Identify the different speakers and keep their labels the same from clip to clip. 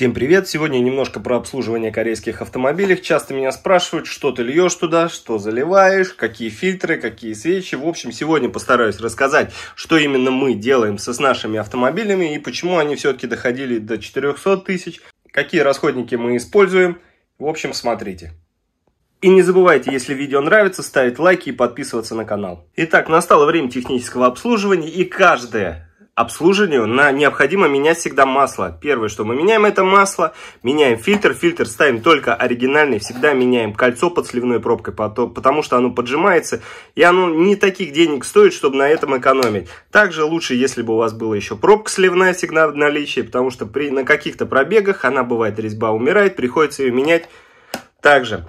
Speaker 1: Всем привет! Сегодня немножко про обслуживание корейских автомобилей. Часто меня спрашивают, что ты льешь туда, что заливаешь, какие фильтры, какие свечи. В общем, сегодня постараюсь рассказать, что именно мы делаем со, с нашими автомобилями и почему они все-таки доходили до 400 тысяч, какие расходники мы используем. В общем, смотрите. И не забывайте, если видео нравится, ставить лайки и подписываться на канал. Итак, настало время технического обслуживания и каждая обслуживанию на, необходимо менять всегда масло. Первое, что мы меняем, это масло. Меняем фильтр. Фильтр ставим только оригинальный. Всегда меняем кольцо под сливной пробкой, потому что оно поджимается. И оно не таких денег стоит, чтобы на этом экономить. Также лучше, если бы у вас была еще пробка сливная всегда в наличии, потому что при, на каких-то пробегах она бывает, резьба умирает, приходится ее менять. Также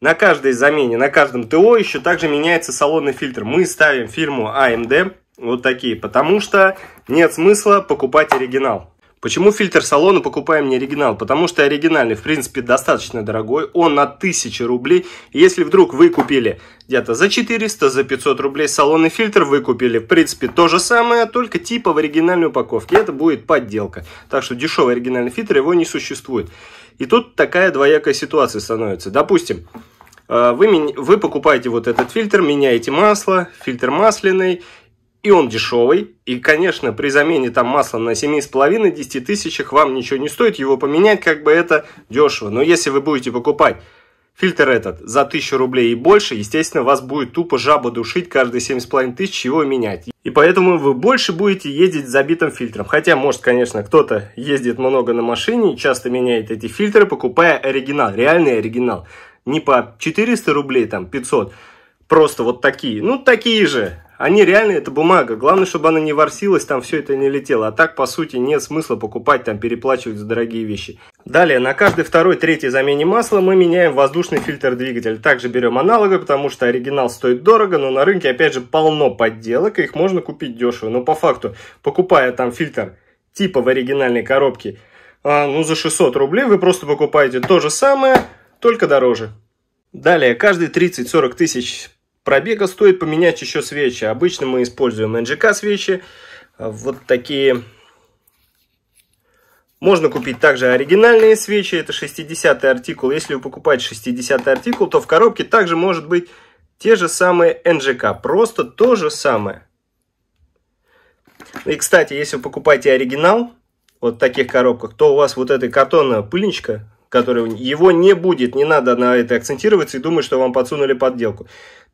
Speaker 1: на каждой замене, на каждом ТО еще также меняется салонный фильтр. Мы ставим фирму AMD а вот такие. Потому что нет смысла покупать оригинал. Почему фильтр салона покупаем не оригинал? Потому что оригинальный, в принципе, достаточно дорогой. Он на 1000 рублей. Если вдруг вы купили где-то за 400, за 500 рублей салонный фильтр, вы купили, в принципе, то же самое, только типа в оригинальной упаковке. Это будет подделка. Так что дешевый оригинальный фильтр, его не существует. И тут такая двоякая ситуация становится. Допустим, э, вы, вы покупаете вот этот фильтр, меняете масло, фильтр масляный, и он дешевый, и, конечно, при замене там масла на 7,5-10 тысячах вам ничего не стоит его поменять, как бы это дешево. Но если вы будете покупать фильтр этот за 1000 рублей и больше, естественно, вас будет тупо жаба душить каждые 7,5 тысяч его менять. И поэтому вы больше будете ездить с забитым фильтром. Хотя, может, конечно, кто-то ездит много на машине и часто меняет эти фильтры, покупая оригинал, реальный оригинал. Не по 400 рублей, там, 500, просто вот такие. Ну, такие же, они реально, это бумага. Главное, чтобы она не ворсилась, там все это не летело. А так, по сути, нет смысла покупать, там переплачивать за дорогие вещи. Далее, на каждый второй, третий замене масла мы меняем воздушный фильтр двигателя. Также берем аналога, потому что оригинал стоит дорого, но на рынке, опять же, полно подделок, и их можно купить дешево. Но по факту, покупая там фильтр типа в оригинальной коробке, а, ну, за 600 рублей вы просто покупаете то же самое, только дороже. Далее, каждые 30-40 тысяч пробега стоит поменять еще свечи. Обычно мы используем NGK свечи, вот такие. Можно купить также оригинальные свечи, это 60 артикул. Если вы покупаете 60 артикул, то в коробке также может быть те же самые NGK, просто то же самое. И, кстати, если вы покупаете оригинал, вот в таких коробках, то у вас вот эта картонная пыльничка, которая его не будет, не надо на это акцентироваться и думать, что вам подсунули подделку.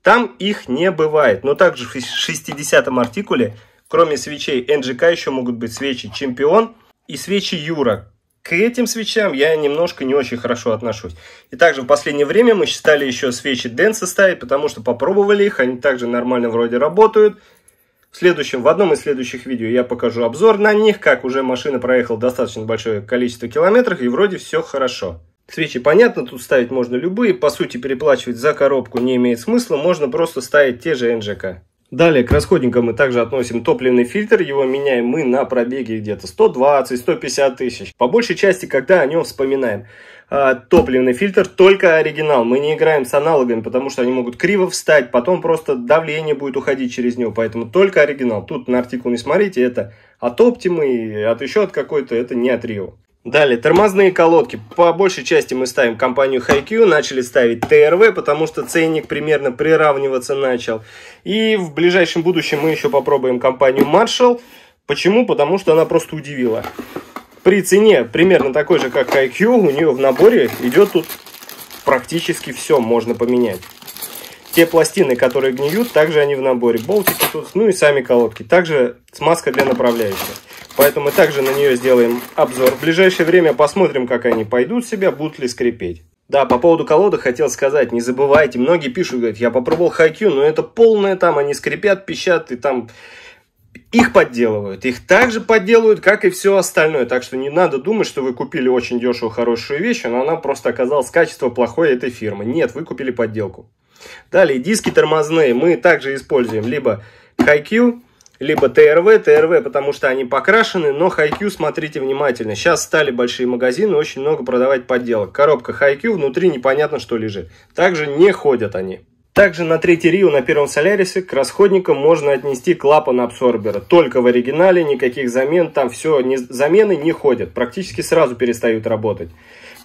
Speaker 1: Там их не бывает. Но также в 60-м артикуле, кроме свечей NGK, еще могут быть свечи Чемпион и свечи Юра. К этим свечам я немножко не очень хорошо отношусь. И также в последнее время мы считали еще свечи Дэн составить, потому что попробовали их, они также нормально вроде работают. В следующем, в одном из следующих видео я покажу обзор на них, как уже машина проехала достаточно большое количество километров и вроде все хорошо. Свечи, понятно, тут ставить можно любые, по сути переплачивать за коробку не имеет смысла, можно просто ставить те же НЖК. Далее к расходникам мы также относим топливный фильтр, его меняем мы на пробеге где-то 120-150 тысяч. По большей части, когда о нем вспоминаем, а, топливный фильтр только оригинал, мы не играем с аналогами, потому что они могут криво встать, потом просто давление будет уходить через него, поэтому только оригинал. Тут на артикул не смотрите, это от Optima, от еще от какой-то, это не от Rio. Далее, тормозные колодки. По большей части мы ставим компанию HiQ, начали ставить ТРВ, потому что ценник примерно приравниваться начал. И в ближайшем будущем мы еще попробуем компанию Marshall. Почему? Потому что она просто удивила. При цене примерно такой же, как HiQ, у нее в наборе идет тут практически все можно поменять те пластины, которые гниют, также они в наборе. Болтики тут, ну и сами колодки. Также смазка для направляющих. Поэтому мы также на нее сделаем обзор. В ближайшее время посмотрим, как они пойдут себя, будут ли скрипеть. Да, по поводу колоды хотел сказать, не забывайте, многие пишут, говорят, я попробовал хайкю, но это полное там, они скрипят, пищат и там... Их подделывают, их также подделывают, как и все остальное. Так что не надо думать, что вы купили очень дешевую хорошую вещь, но она просто оказалась качество плохое этой фирмы. Нет, вы купили подделку. Далее, диски тормозные мы также используем либо HiQ, либо ТРВ, ТРВ, потому что они покрашены, но HiQ смотрите внимательно. Сейчас стали большие магазины, очень много продавать подделок. Коробка HiQ, внутри непонятно что лежит. Также не ходят они. Также на третий Рио на первом Солярисе к расходникам можно отнести клапан абсорбера. Только в оригинале, никаких замен, там все, не, замены не ходят. Практически сразу перестают работать.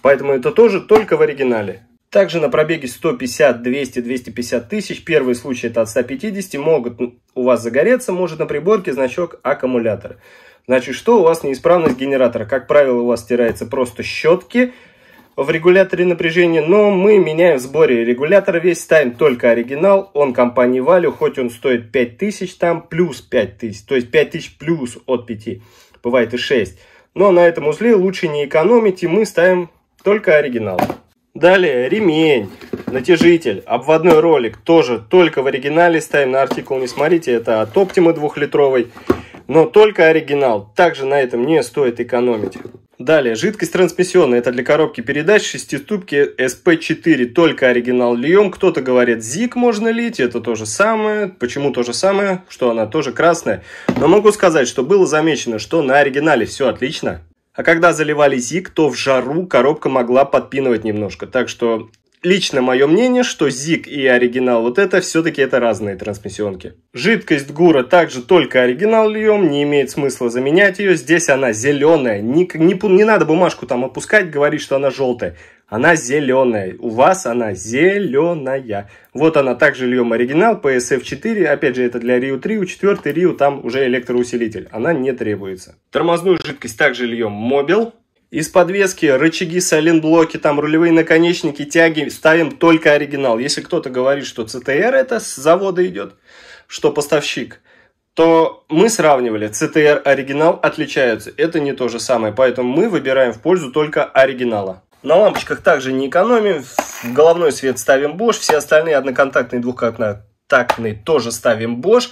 Speaker 1: Поэтому это тоже только в оригинале. Также на пробеге 150, 200, 250 тысяч, первый случай это от 150, могут у вас загореться, может на приборке значок аккумулятор. Значит, что у вас неисправность генератора? Как правило, у вас стирается просто щетки в регуляторе напряжения, но мы меняем в сборе регулятор весь, ставим только оригинал, он компании Валю, хоть он стоит 5000, там плюс 5000, то есть 5000 плюс от 5, бывает и 6. Но на этом узле лучше не экономить, и мы ставим только оригинал. Далее ремень, натяжитель, обводной ролик. Тоже только в оригинале ставим, на артикул не смотрите. Это от Optima двухлитровый Но только оригинал. Также на этом не стоит экономить. Далее, жидкость трансмиссионная, это для коробки передач шестиступки SP4, только оригинал льем. Кто-то говорит, ЗИК можно лить, это то же самое. Почему то же самое? Что она тоже красная. Но могу сказать, что было замечено, что на оригинале все отлично, а когда заливали зиг, то в жару коробка могла подпинывать немножко. Так что лично мое мнение, что ZIG и оригинал вот это все-таки это разные трансмиссионки. Жидкость Гура также только оригинал льем, не имеет смысла заменять ее. Здесь она зеленая, не, не, не надо бумажку там опускать, говорить, что она желтая. Она зеленая, у вас она зеленая. Вот она также льем оригинал PSF4, опять же это для Rio 3, у 4 Rio там уже электроусилитель, она не требуется. Тормозную жидкость также льем Мобил, из подвески, рычаги, сайлентблоки, там рулевые наконечники, тяги ставим только оригинал. Если кто-то говорит, что CTR это с завода идет, что поставщик, то мы сравнивали, CTR оригинал отличаются, это не то же самое, поэтому мы выбираем в пользу только оригинала. На лампочках также не экономим, головной свет ставим Bosch, все остальные одноконтактные, двухконтактные тоже ставим Bosch.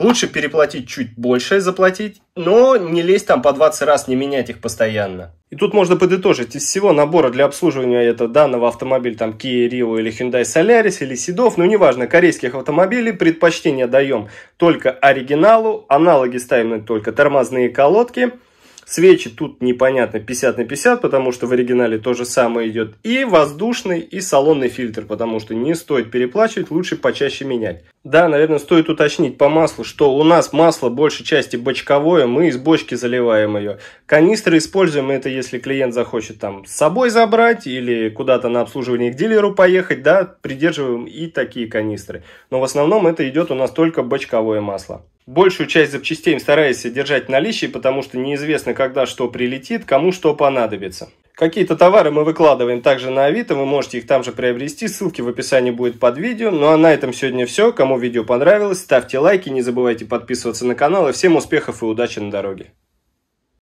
Speaker 1: Лучше переплатить чуть больше, заплатить, но не лезть там по 20 раз, не менять их постоянно. И тут можно подытожить, из всего набора для обслуживания это данного автомобиля, там Kia Rio или Hyundai Solaris или седов, ну неважно, корейских автомобилей предпочтение даем только оригиналу, аналоги ставим только тормозные колодки – Свечи тут непонятно 50 на 50, потому что в оригинале то же самое идет. И воздушный, и салонный фильтр, потому что не стоит переплачивать, лучше почаще менять. Да, наверное, стоит уточнить по маслу, что у нас масло большей части бочковое, мы из бочки заливаем ее. Канистры используем это, если клиент захочет там с собой забрать или куда-то на обслуживание к дилеру поехать, да, придерживаем и такие канистры. Но в основном это идет у нас только бочковое масло. Большую часть запчастей стараюсь держать в наличии, потому что неизвестно, когда что прилетит, кому что понадобится. Какие-то товары мы выкладываем также на Авито, вы можете их там же приобрести, ссылки в описании будет под видео. Ну а на этом сегодня все, кому видео понравилось, ставьте лайки, не забывайте подписываться на канал и всем успехов и удачи на дороге.